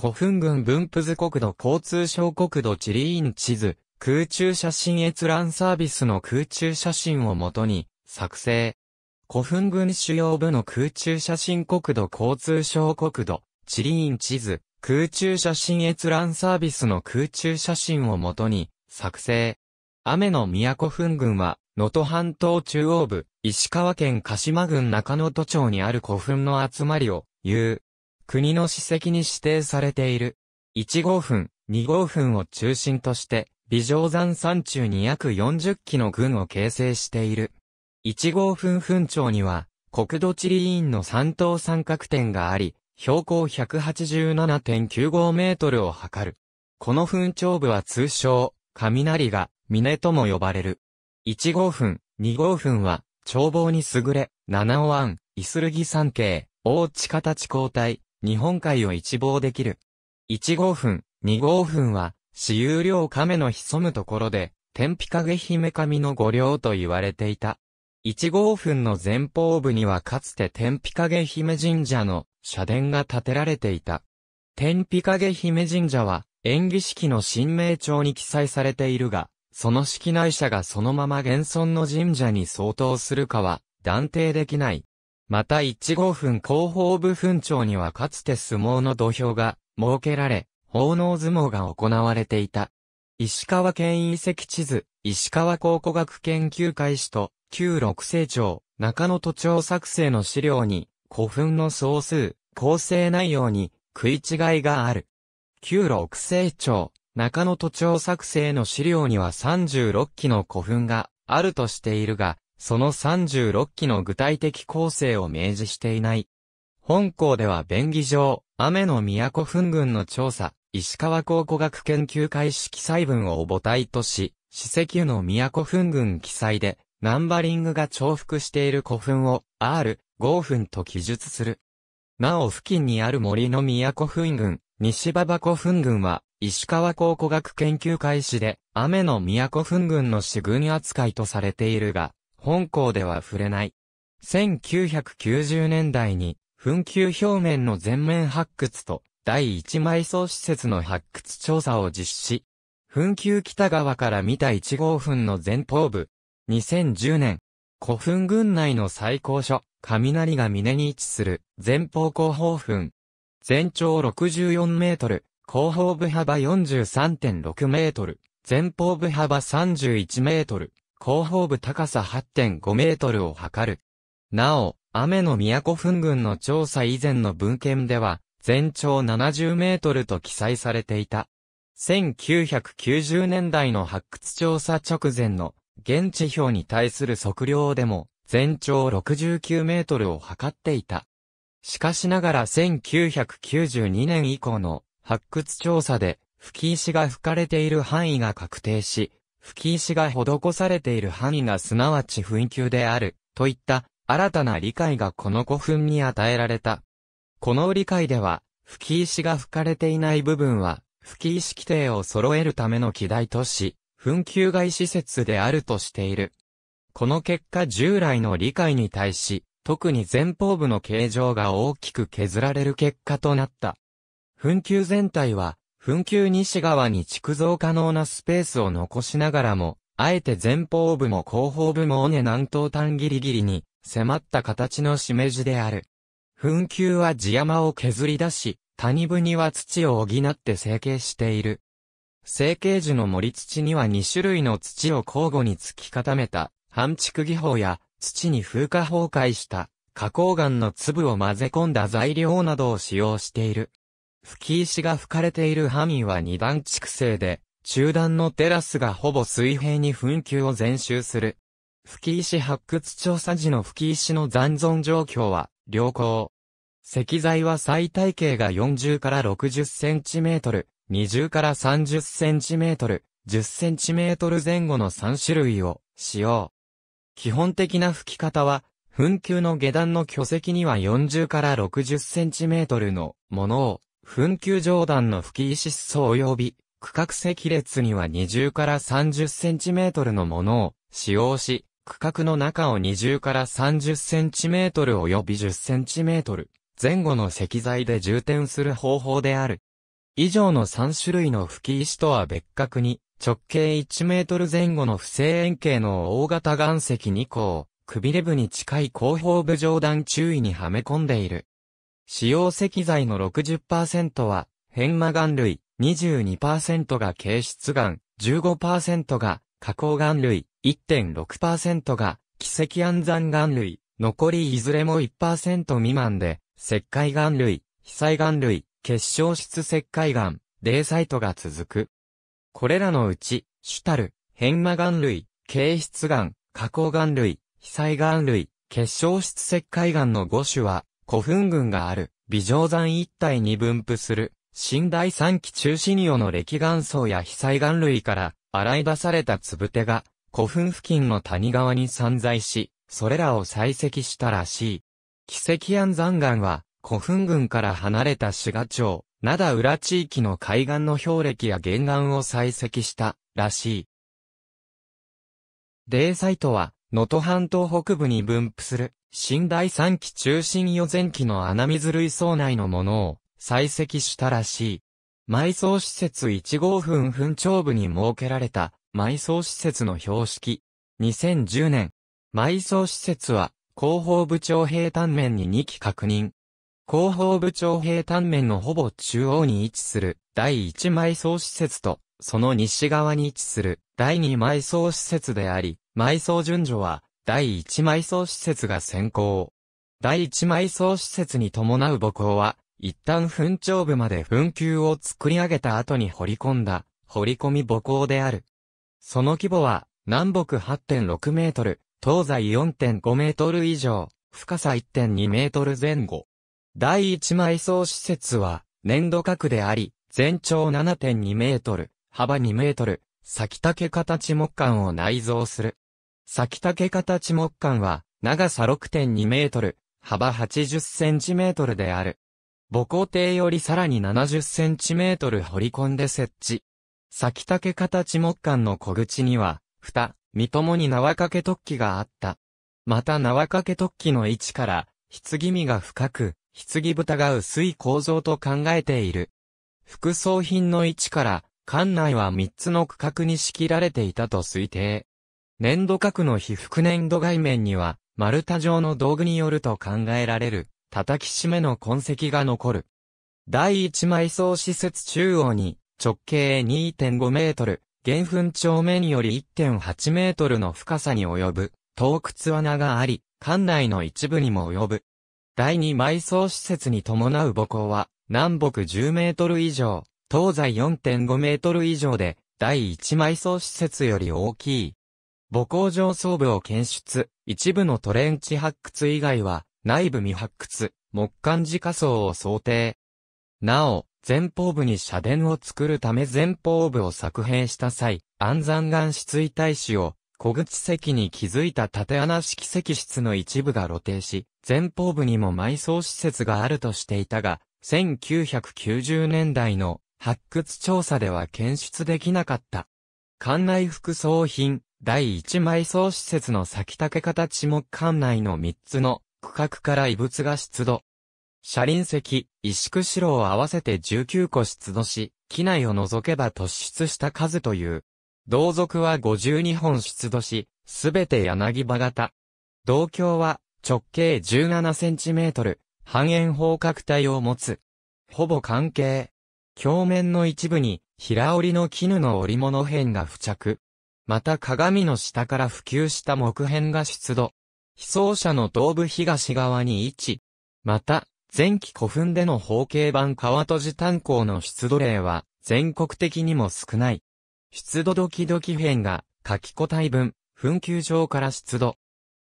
古墳群分布図国土交通省国土地理院地図、空中写真閲覧サービスの空中写真をもとに、作成。古墳群主要部の空中写真国土交通省国土、地理院地図、空中写真閲覧サービスの空中写真をもとに、作成。雨の都墳群は、能登半島中央部、石川県鹿島郡中野都町にある古墳の集まりを、言う。国の史跡に指定されている。1号墳、2号墳を中心として、美上山山中に約40基の群を形成している。1号墳墳長には、国土地理院の三等三角点があり、標高187.95メートルを測る。この墳長部は通称、雷が、峰とも呼ばれる。1号墳、2号墳は、眺望に優れ、七尾湾、イスルギ山系、大地形交代、日本海を一望できる。1号墳、2号墳は、私有領亀の潜むところで、天日陰姫神の御領と言われていた。1号墳の前方部にはかつて天日陰姫神社の社殿が建てられていた。天日陰姫神社は、演技式の神明帳に記載されているが、その式内者がそのまま現存の神社に相当するかは断定できない。また一号分後方部分長にはかつて相撲の土俵が設けられ、奉納相撲が行われていた。石川県遺跡地図、石川考古学研究会史と、旧六星町、中野都庁作成の資料に、古墳の総数、構成内容に、食い違いがある。旧六星町、中野都庁作成の資料には36基の古墳があるとしているが、その36期の具体的構成を明示していない。本校では便宜上、雨の都墳群の調査、石川考古学研究会式細文を母体とし、史跡の都墳群記載で、ナンバリングが重複している古墳を R、5墳と記述する。なお付近にある森の都墳群、西馬場古墳群は、石川考古学研究会史で、雨の都墳群の死群扱いとされているが、本校では触れない。1990年代に、紛糾表面の全面発掘と、第一埋葬施設の発掘調査を実施。紛糾北側から見た1号墳の前方部。2010年、古墳群内の最高所、雷が峰に位置する前方後方墳。全長64メートル、後方部幅43.6メートル、前方部幅31メートル、広報部高さ8.5メートルを測る。なお、雨の都墳群の調査以前の文献では、全長70メートルと記載されていた。1990年代の発掘調査直前の現地表に対する測量でも全長69メートルを測っていた。しかしながら1992年以降の発掘調査で吹き石が吹かれている範囲が確定し、吹石が施されている範囲がすなわち紛糾である、といった新たな理解がこの古墳に与えられた。この理解では、吹石が吹かれていない部分は、吹石規定を揃えるための機台とし、紛糾外施設であるとしている。この結果従来の理解に対し、特に前方部の形状が大きく削られる結果となった。紛糾全体は、墳丘西側に築造可能なスペースを残しながらも、あえて前方部も後方部も尾根南東端ギリギリに迫った形のしめじである。墳丘は地山を削り出し、谷部には土を補って成形している。成形樹の森土には2種類の土を交互に突き固めた、半築技法や土に風化崩壊した花崗岩の粒を混ぜ込んだ材料などを使用している。吹石が吹かれている範囲は二段築成で、中段のテラスがほぼ水平に噴球を全周する。吹石発掘調査時の吹石の残存状況は、良好。石材は最大径が40から60センチメートル、20から30センチメートル、10センチメートル前後の3種類を使用。基本的な吹き方は、噴球の下段の巨石には40から60センチメートルのものを墳丘上段の吹石層及び、区画積列には20から30センチメートルのものを使用し、区画の中を20から30センチメートル及び10センチメートル前後の石材で充填する方法である。以上の3種類の吹石とは別格に、直径1メートル前後の不正円形の大型岩石2個を、くびれ部に近い後方部上段注意にはめ込んでいる。使用石材の60%は、変魔岩類、22%が形質岩、15%が加工岩類、1.6%が奇跡暗山岩類、残りいずれも1%未満で、石灰岩類、被災岩類、結晶質石灰岩、デーサイトが続く。これらのうち、主たる、変魔岩類、形質岩、加工岩類、被災岩類、結晶質石灰岩の5種は、古墳群がある、美上山一帯に分布する、新大三期中に尿の歴岩層や被災岩類から洗い出されたつぶてが、古墳付近の谷川に散在し、それらを採石したらしい。奇跡安山岩は、古墳群から離れた志賀町、灘浦地域の海岸の氷歴や原岩を採石した、らしい。霊サイトは、能登半島北部に分布する、新第三期中心予前期の穴水類層内のものを、採石したらしい。埋葬施設1号墳墳長部に設けられた、埋葬施設の標識。2010年、埋葬施設は、広報部長平坦面に2期確認。広報部長平坦面のほぼ中央に位置する第1埋葬施設と、その西側に位置する第2埋葬施設であり、埋葬順序は、第一埋葬施設が先行。第一埋葬施設に伴う母校は、一旦墳頂部まで墳丘を作り上げた後に掘り込んだ、掘り込み母校である。その規模は、南北8.6メートル、東西4.5メートル以上、深さ1.2メートル前後。第一埋葬施設は、粘土核であり、全長7.2メートル、幅2メートル、先竹形木管を内蔵する。先竹形木管は、長さ6.2メートル、幅80センチメートルである。母校庭よりさらに70センチメートル掘り込んで設置。先竹形木管の小口には、蓋、三もに縄掛け突起があった。また縄掛け突起の位置から、棺身が深く、棺蓋が薄い構造と考えている。副葬品の位置から、館内は3つの区画に仕切られていたと推定。粘土核の被覆粘土外面には、丸太状の道具によると考えられる、叩き締めの痕跡が残る。第一埋葬施設中央に、直径2.5メートル、原墳頂面より1.8メートルの深さに及ぶ、洞窟穴があり、館内の一部にも及ぶ。第二埋葬施設に伴う母校は、南北10メートル以上、東西4.5メートル以上で、第一埋葬施設より大きい。母工場装部を検出、一部のトレンチ発掘以外は、内部未発掘、木管自家層を想定。なお、前方部に社殿を作るため前方部を作編した際、安山岩室遺体紙を、小口石に築いた縦穴式石室の一部が露呈し、前方部にも埋葬施設があるとしていたが、1990年代の発掘調査では検出できなかった。館内副葬品、第1埋葬施設の先竹形木管内の3つの区画から異物が出土。車輪石、石串炉を合わせて19個出土し、機内を除けば突出した数という。同族は52本出土し、すべて柳葉型。同郷は直径17センチメートル、半円方角体を持つ。ほぼ関係。表面の一部に平織りの絹の織物片が付着。また鏡の下から普及した木片が出土。被葬者の東部東側に位置。また、前期古墳での方形版川戸寺炭鉱の出土例は全国的にも少ない。出土ドキドキ編が夏き、個体分、墳丘上から出土。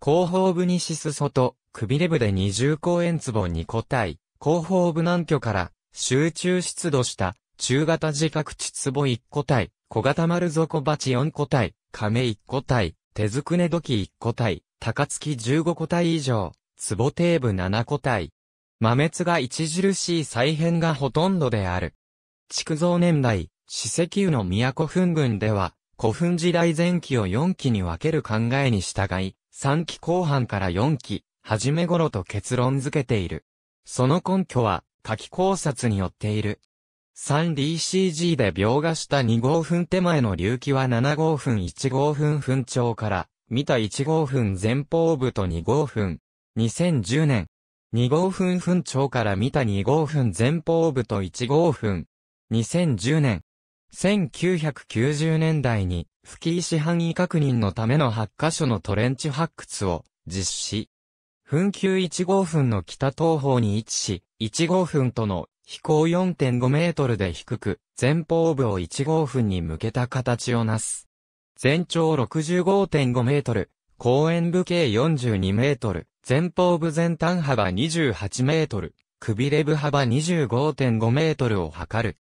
後方部にシスソと、くびれ部で二重公園壺2個体、後方部南居から集中出土した中型自覚地壺1個体、小型丸底鉢4個体、亀1個体、手づくね器1個体、高月15個体以上、壺底部7個体。豆滅が著しい再編がほとんどである。築造年代、史跡湯の都墳群では、古墳時代前期を4期に分ける考えに従い、3期後半から4期、初め頃と結論付けている。その根拠は、夏季考察によっている。3DCG で描画した2号分手前の隆起は7号分1号分分長から見た1号分前方部と2号分。2010年。2号分分長から見た2号分前方部と1号分。2010年。1990年代に、吹石範囲確認のための8カ所のトレンチ発掘を実施。分級1号分の北東方に位置し、1号分との飛行4.5メートルで低く、前方部を1号分に向けた形をなす。全長65.5メートル、後円部計42メートル、前方部全端幅28メートル、くびれ部幅25.5メートルを測る。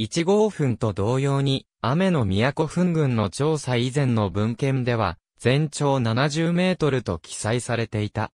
1号分と同様に、雨の都墳群の調査以前の文献では、全長70メートルと記載されていた。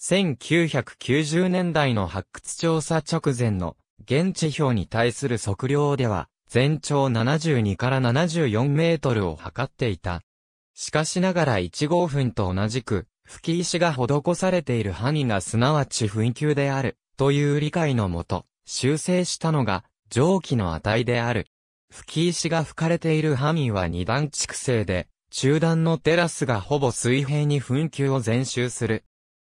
1990年代の発掘調査直前の現地表に対する測量では、全長72から74メートルを測っていた。しかしながら1号墳と同じく、吹石が施されている範囲がすなわち墳丘である、という理解のもと、修正したのが、蒸気の値である。吹石が吹かれている範囲は二段築成で、中段のテラスがほぼ水平に墳丘を全周する。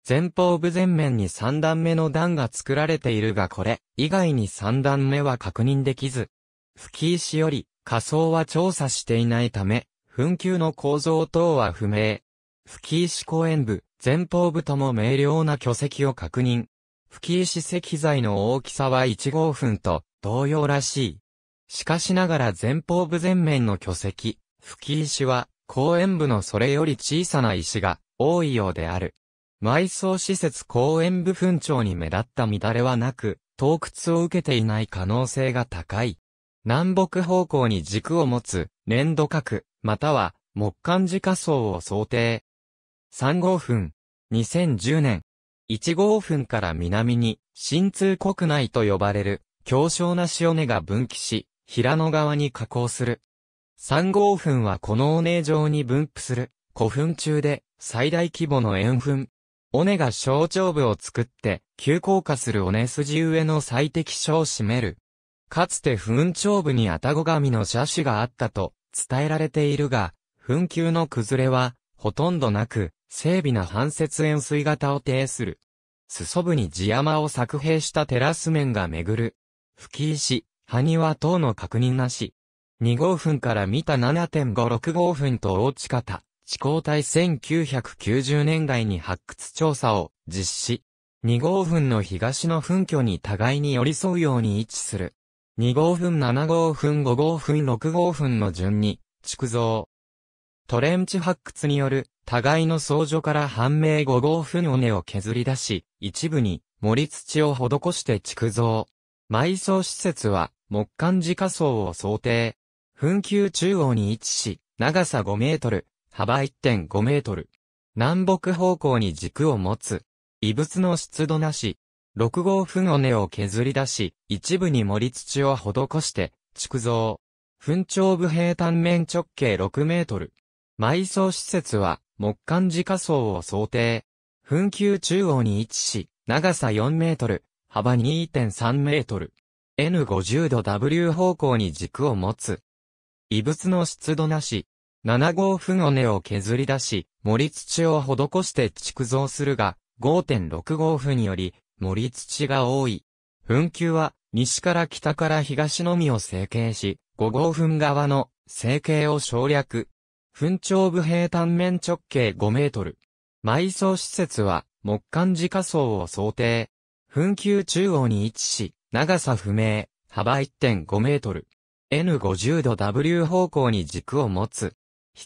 前方部前面に3段目の段が作られているがこれ、以外に3段目は確認できず、吹石より、仮想は調査していないため、噴球の構造等は不明。吹石公園部、前方部とも明瞭な巨石を確認。吹石石材の大きさは1号墳と同様らしい。しかしながら前方部前面の巨石、吹石は公園部のそれより小さな石が多いようである。埋葬施設公園部分長に目立った乱れはなく、洞窟を受けていない可能性が高い。南北方向に軸を持つ粘土核、または木管自家層を想定。3号墳、2010年。1号墳から南に、新通国内と呼ばれる、強小な潮根が分岐し、平野川に加工する。3号墳はこの尾根状に分布する、古墳中で、最大規模の円墳。尾根が象徴部を作って、急降下する尾根筋上の最適所を占める。かつて墳腸部にあたご神の斜種があったと伝えられているが、墳丘の崩れは、ほとんどなく、整備な反節円錐型を呈する。裾部に地山を作兵したテラス面が巡る。吹石、埴輪等の確認なし。2号墳から見た7.565墳と大地方。地高体1990年代に発掘調査を実施。2号墳の東の墳居に互いに寄り添うように位置する。2号墳7号墳5号墳6号墳の順に、築造。トレンチ発掘による、互いの相乗から判明5号墳尾根を削り出し、一部に盛土を施して築造。埋葬施設は、木管自家層を想定。墳丘中央に位置し、長さ5メートル、幅1.5メートル。南北方向に軸を持つ。異物の湿度なし。6号粉尾根を削り出し、一部に盛り土を施して、築造。墳頂部平単面直径6メートル。埋葬施設は、木管自家層を想定。墳球中央に位置し、長さ4メートル、幅2.3メートル。N50 度 W 方向に軸を持つ。異物の湿度なし。7号分尾根を削り出し、森土を施して築造するが、5.6号分より森土が多い。墳丘は西から北から東のみを成形し、5号墳側の成形を省略。墳頂部平単面直径5メートル。埋葬施設は木管自家層を想定。墳丘中央に位置し、長さ不明、幅1.5メートル。N50 度 W 方向に軸を持つ。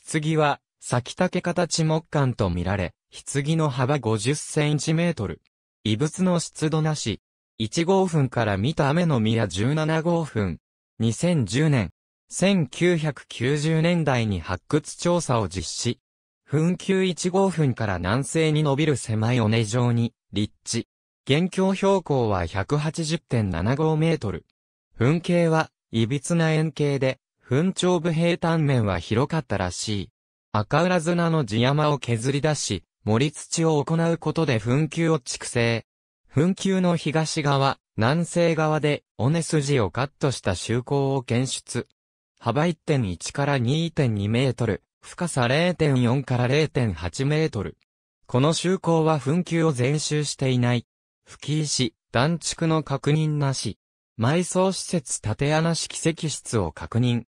棺は、先竹形木管と見られ、棺の幅50センチメートル。異物の湿度なし。1号墳から見た雨の宮17号墳。2010年。1990年代に発掘調査を実施。墳丘1号墳から南西に伸びる狭い尾根状に、立地。現況標高は180.75メートル。墳形は、いびつな円形で、墳長部平坦面は広かったらしい。赤浦砂の地山を削り出し、森土を行うことで墳丘を築成。墳丘の東側、南西側で、尾根筋をカットした周口を検出。幅1.1から2.2メートル、深さ0.4から0.8メートル。この周口は墳丘を全周していない。吹石、断築の確認なし。埋葬施設縦穴式石室を確認。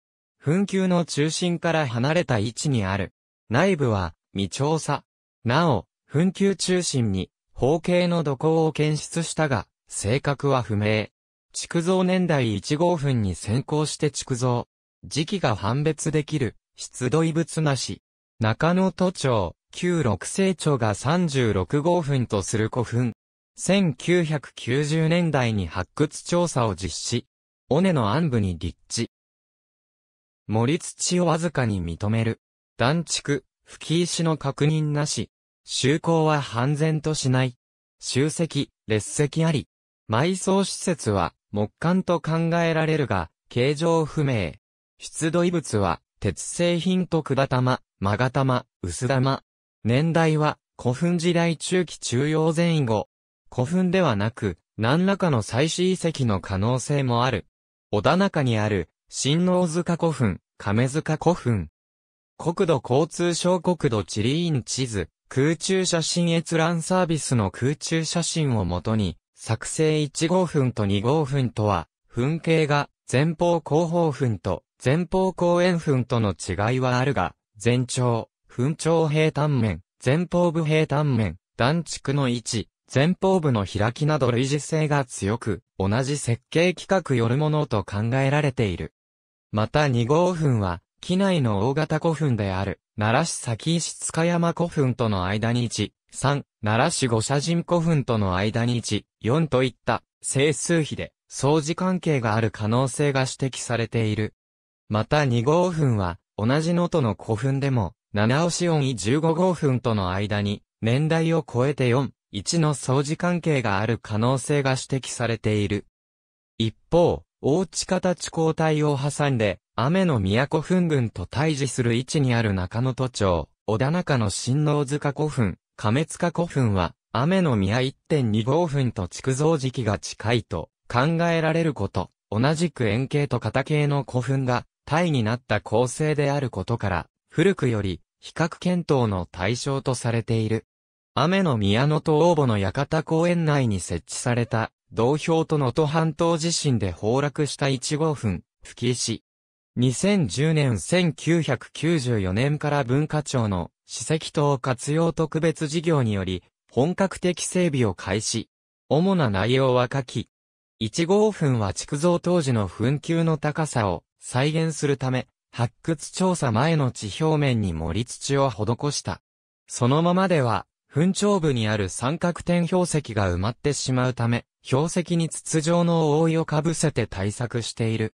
墳丘の中心から離れた位置にある。内部は未調査。なお、墳丘中心に方形の土坑を検出したが、性格は不明。築造年代1号墳に先行して築造。時期が判別できる、出土遺物なし。中野都庁、旧六成町が36号墳とする古墳。1990年代に発掘調査を実施。尾根の暗部に立地。盛り土をわずかに認める。断築、吹石の確認なし。就航は半然としない。集積、列石あり。埋葬施設は木管と考えられるが、形状不明。出土遺物は、鉄製品と管玉、曲が玉、薄玉。年代は、古墳時代中期中央前後。古墳ではなく、何らかの祭祀遺跡の可能性もある。小田中にある、新能塚古墳、亀塚古墳。国土交通省国土地理院地図、空中写真閲覧サービスの空中写真をもとに、作成1号墳と2号墳とは、墳形が前方後方墳と前方後円墳との違いはあるが、全長、墳長平坦面、前方部平坦面、断築の位置、前方部の開きなど類似性が強く、同じ設計規格よるものと考えられている。また2号墳は、機内の大型古墳である、奈良市先石塚山古墳との間に1、3、奈良市五社人古墳との間に1、4といった、整数比で、相似関係がある可能性が指摘されている。また2号墳は、同じ能登の古墳でも、七尾市音15号墳との間に、年代を超えて4、1の相似関係がある可能性が指摘されている。一方、大地形地交代を挟んで、雨の都墳群と対峙する位置にある中野都庁、小田中の新能塚古墳、亀塚古墳は、雨の宮1.2号墳と築造時期が近いと考えられること、同じく円形と型形の古墳が、体になった構成であることから、古くより、比較検討の対象とされている。雨の宮の東応募の館公園内に設置された同票と能登半島地震で崩落した1号墳、吹石。2010年1994年から文化庁の史跡等活用特別事業により、本格的整備を開始。主な内容は下記。1号墳は築造当時の墳丘の高さを再現するため、発掘調査前の地表面に盛り土を施した。そのままでは、墳頂部にある三角点標石が埋まってしまうため、標石に筒状の覆いをかぶせて対策している。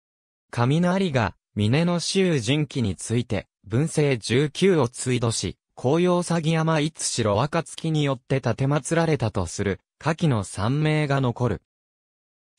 雷が、峰の州人気について、文政19を追度し、紅葉詐欺山いつしろ月によって建て祀られたとする、下記の三名が残る。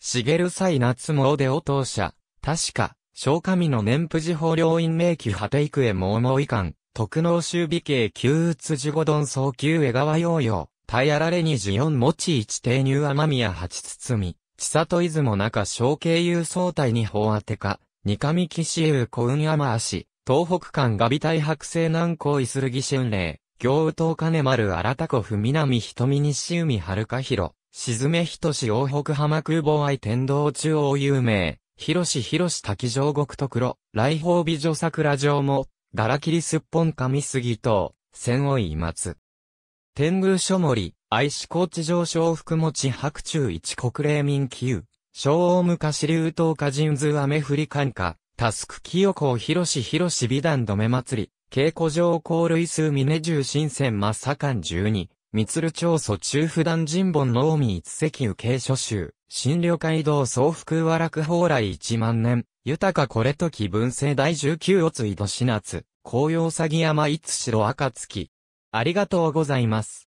茂る際夏おでお当社、確か、小神の年富士法領院名記果て幾へも思い憾徳能修備系旧宇津地五丼早急江川洋洋。タイアラレニジオンモチイチ定入奄美や八包、千里出雲中小経由相対に法当てか、ユ上コウン古マ山足、東北間ガビ大白星南高イスルギ春霊、行雨東金丸荒田古府南瞳西海遥か広、沈め人志大北浜空母愛天道中央有名、広ヒ広シ滝上国徳黒、来訪美女桜城も、柄切りすっぽん上杉等、千尾い松。天宮諸森、愛子高知上昇福持ち白昼一国霊民級、昭王昔流東家人図雨降り感化、タスク清子広し広し美談止め祭り、稽古上高類数峰十新鮮真左ん十二、三鶴町祖中普段人本の海一石右慶諸集、新旅街道総福和楽蓬莱一万年、豊かこれ時文政第十九乙井戸死夏、紅葉詐欺山一白暁、ありがとうございます。